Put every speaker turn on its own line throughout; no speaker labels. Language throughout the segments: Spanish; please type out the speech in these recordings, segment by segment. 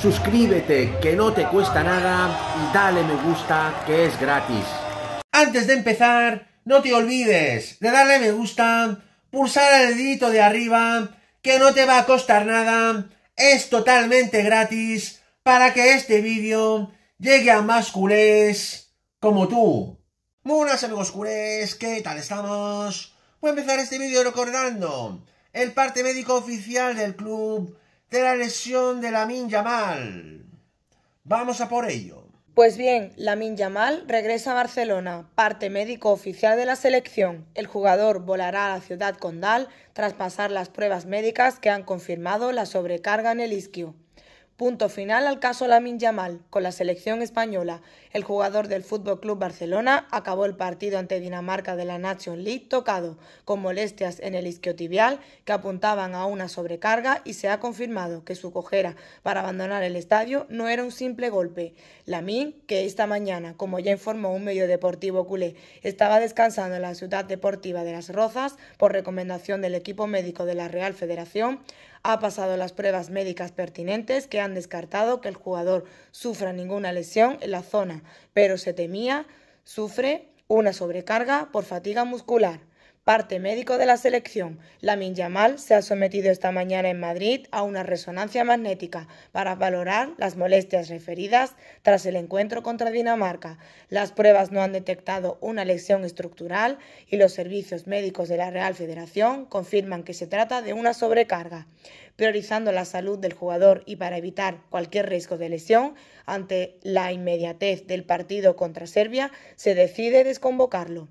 suscríbete que no te cuesta nada y dale me gusta que es gratis. Antes de empezar, no te olvides de darle me gusta, pulsar el dedito de arriba, que no te va a costar nada, es totalmente gratis para que este vídeo llegue a más culés como tú. buenas amigos culés, ¿qué tal estamos? Voy a empezar este vídeo recordando el parte médico oficial del club de la lesión de Lamin Yamal.
Vamos a por ello. Pues bien, Lamin Yamal regresa a Barcelona, parte médico oficial de la selección. El jugador volará a la ciudad condal tras pasar las pruebas médicas que han confirmado la sobrecarga en el isquio. Punto final al caso Lamin Yamal. Con la selección española, el jugador del Fútbol Club Barcelona acabó el partido ante Dinamarca de la National League tocado, con molestias en el isquiotibial que apuntaban a una sobrecarga y se ha confirmado que su cojera para abandonar el estadio no era un simple golpe. Lamin, que esta mañana, como ya informó un medio deportivo culé, estaba descansando en la ciudad deportiva de Las Rozas por recomendación del equipo médico de la Real Federación, ha pasado las pruebas médicas pertinentes que han descartado que el jugador sufra ninguna lesión en la zona, pero se temía sufre una sobrecarga por fatiga muscular. Parte médico de la selección. la Yamal se ha sometido esta mañana en Madrid a una resonancia magnética para valorar las molestias referidas tras el encuentro contra Dinamarca. Las pruebas no han detectado una lesión estructural y los servicios médicos de la Real Federación confirman que se trata de una sobrecarga. Priorizando la salud del jugador y para evitar cualquier riesgo de lesión, ante la inmediatez del partido contra Serbia, se decide desconvocarlo.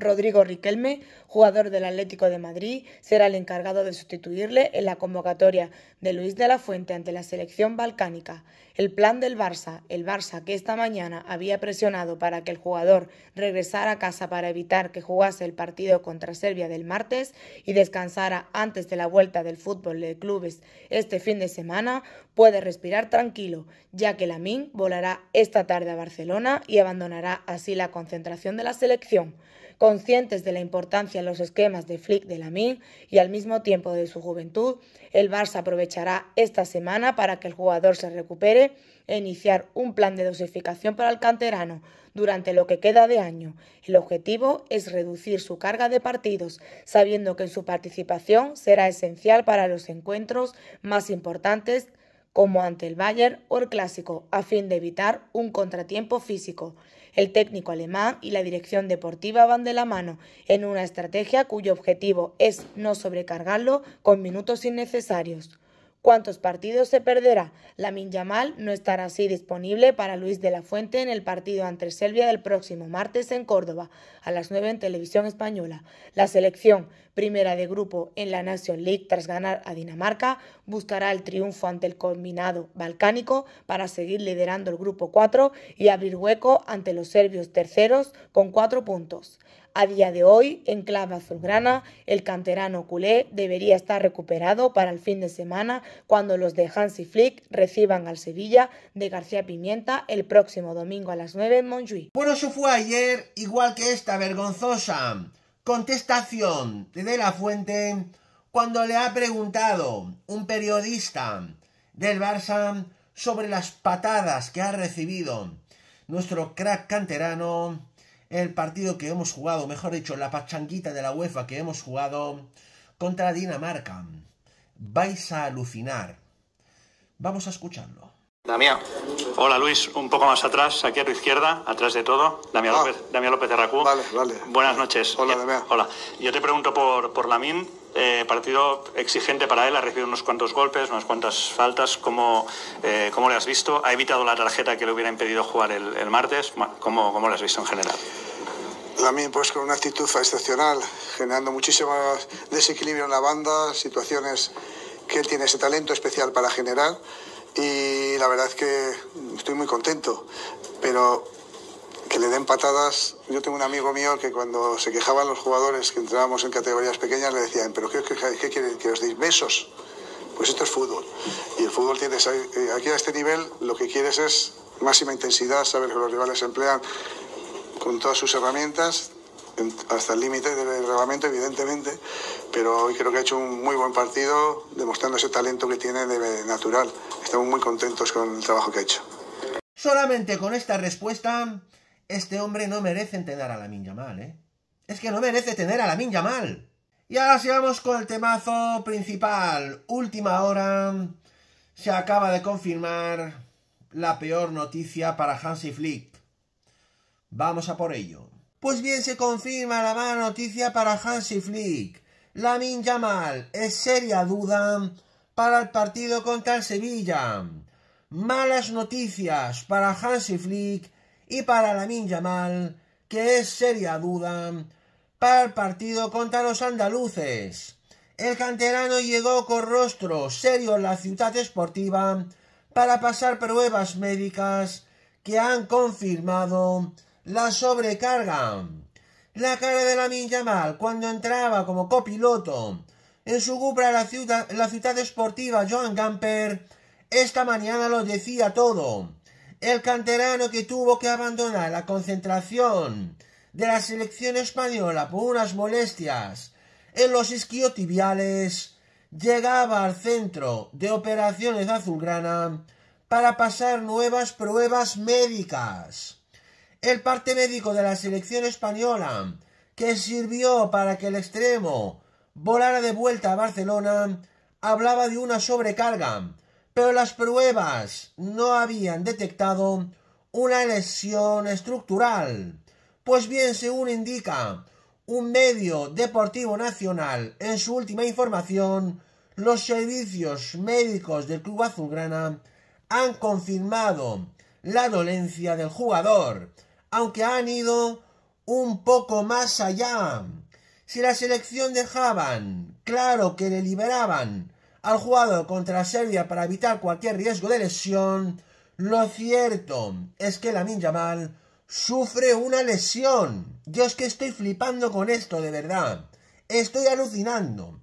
Rodrigo Riquelme, jugador del Atlético de Madrid, será el encargado de sustituirle en la convocatoria de Luis de la Fuente ante la selección balcánica. El plan del Barça, el Barça que esta mañana había presionado para que el jugador regresara a casa para evitar que jugase el partido contra Serbia del martes y descansara antes de la vuelta del fútbol de clubes este fin de semana, puede respirar tranquilo, ya que min volará esta tarde a Barcelona y abandonará así la concentración de la selección. Conscientes de la importancia en los esquemas de Flick de la min y al mismo tiempo de su juventud, el Barça aprovechará esta semana para que el jugador se recupere e iniciar un plan de dosificación para el canterano durante lo que queda de año. El objetivo es reducir su carga de partidos, sabiendo que su participación será esencial para los encuentros más importantes como ante el Bayern o el Clásico, a fin de evitar un contratiempo físico. El técnico alemán y la dirección deportiva van de la mano en una estrategia cuyo objetivo es no sobrecargarlo con minutos innecesarios. ¿Cuántos partidos se perderá? La Minyamal no estará así disponible para Luis de la Fuente en el partido ante Selvia del próximo martes en Córdoba, a las 9 en televisión española. La selección primera de grupo en la Nation League tras ganar a Dinamarca, buscará el triunfo ante el combinado balcánico para seguir liderando el grupo 4 y abrir hueco ante los serbios terceros con 4 puntos. A día de hoy, en clave azulgrana, el canterano culé debería estar recuperado para el fin de semana cuando los de Hansi Flick reciban al Sevilla de García Pimienta el próximo domingo a las 9 en Montjuic. Bueno, eso fue ayer, igual
que esta vergonzosa Contestación de la fuente cuando le ha preguntado un periodista del Barça sobre las patadas que ha recibido nuestro crack canterano, el partido que hemos jugado, mejor dicho, la pachanguita de la UEFA que hemos jugado contra Dinamarca. Vais a alucinar. Vamos a escucharlo.
Damián. Hola Luis, un poco más atrás, aquí a tu izquierda, atrás de todo, Damián ah. López, López de Racú. Vale, vale. Buenas noches. Hola, eh, Damián. Hola. Yo te pregunto por, por Lamín, eh, partido exigente para él, ha recibido unos cuantos golpes, unas cuantas faltas, ¿cómo, eh, cómo le has visto? ¿Ha evitado la tarjeta que le hubiera impedido jugar el, martes? ¿Cómo, ¿Cómo le has visto en general?
Lamín pues con una actitud excepcional, generando muchísimo desequilibrio en la banda, situaciones que él tiene ese talento especial para generar y la verdad es que estoy muy contento, pero que le den patadas. Yo tengo un amigo mío que cuando se quejaban los jugadores que entrábamos en categorías pequeñas le decían, pero ¿qué, qué, quieren que os deis besos? Pues esto es fútbol. Y el fútbol tiene, eh, aquí a este nivel lo que quieres es máxima intensidad, saber que los rivales emplean con todas sus herramientas, hasta el límite del reglamento, evidentemente, pero hoy creo que ha hecho un muy buen partido, demostrando ese talento que tiene de natural estamos muy contentos con el trabajo que ha hecho. Solamente con esta respuesta, este hombre no merece tener a la Minya mal, ¿eh? Es que no merece tener a la Minya mal. Y ahora sigamos con el temazo principal. Última hora. Se acaba de confirmar la peor noticia para Hansi Flick. Vamos a por ello. Pues bien, se confirma la mala noticia para Hansi Flick. La mal. es seria duda para el partido contra el Sevilla. Malas noticias para Hansi Flick y para la Yamal, que es seria duda para el partido contra los andaluces. El canterano llegó con rostro serio en la ciudad esportiva para pasar pruebas médicas que han confirmado la sobrecarga. La cara de la Yamal cuando entraba como copiloto en su cupra la ciudad, la ciudad deportiva Joan Gamper, esta mañana lo decía todo. El canterano que tuvo que abandonar la concentración de la selección española por unas molestias en los isquiotibiales llegaba al centro de operaciones azulgrana para pasar nuevas pruebas médicas. El parte médico de la selección española, que sirvió para que el extremo volara de vuelta a Barcelona, hablaba de una sobrecarga, pero las pruebas no habían detectado una lesión estructural. Pues bien, según indica un medio deportivo nacional en su última información, los servicios médicos del Club Azulgrana han confirmado la dolencia del jugador, aunque han ido un poco más allá si la selección dejaban claro que le liberaban al jugador contra Serbia para evitar cualquier riesgo de lesión, lo cierto es que Lamin mal sufre una lesión. Yo es que estoy flipando con esto, de verdad. Estoy alucinando.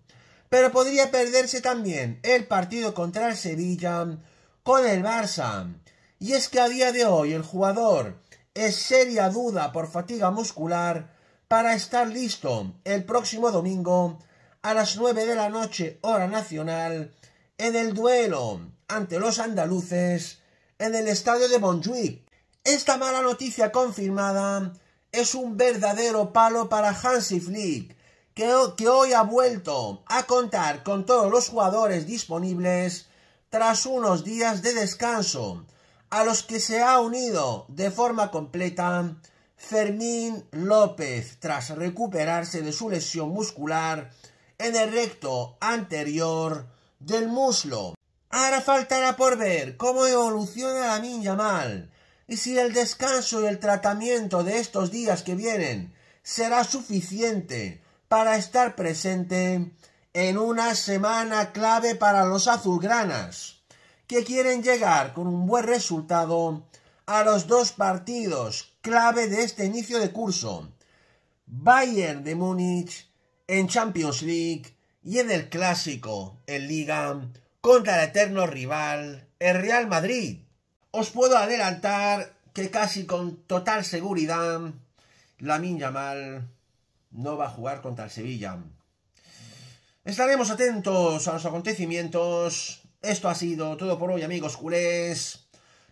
Pero podría perderse también el partido contra el Sevilla con el Barça. Y es que a día de hoy el jugador es seria duda por fatiga muscular para estar listo el próximo domingo a las 9 de la noche hora nacional en el duelo ante los andaluces en el estadio de Montjuic. Esta mala noticia confirmada es un verdadero palo para Hansi Flick, que hoy ha vuelto a contar con todos los jugadores disponibles tras unos días de descanso, a los que se ha unido de forma completa Fermín López, tras recuperarse de su lesión muscular en el recto anterior del muslo. Ahora faltará por ver cómo evoluciona la Minya Mal y si el descanso y el tratamiento de estos días que vienen será suficiente para estar presente en una semana clave para los azulgranas, que quieren llegar con un buen resultado a los dos partidos clave de este inicio de curso. Bayern de Múnich en Champions League y en el clásico, en Liga, contra el eterno rival, el Real Madrid. Os puedo adelantar que casi con total seguridad, la Lamin Mal no va a jugar contra el Sevilla. Estaremos atentos a los acontecimientos. Esto ha sido todo por hoy, amigos culés.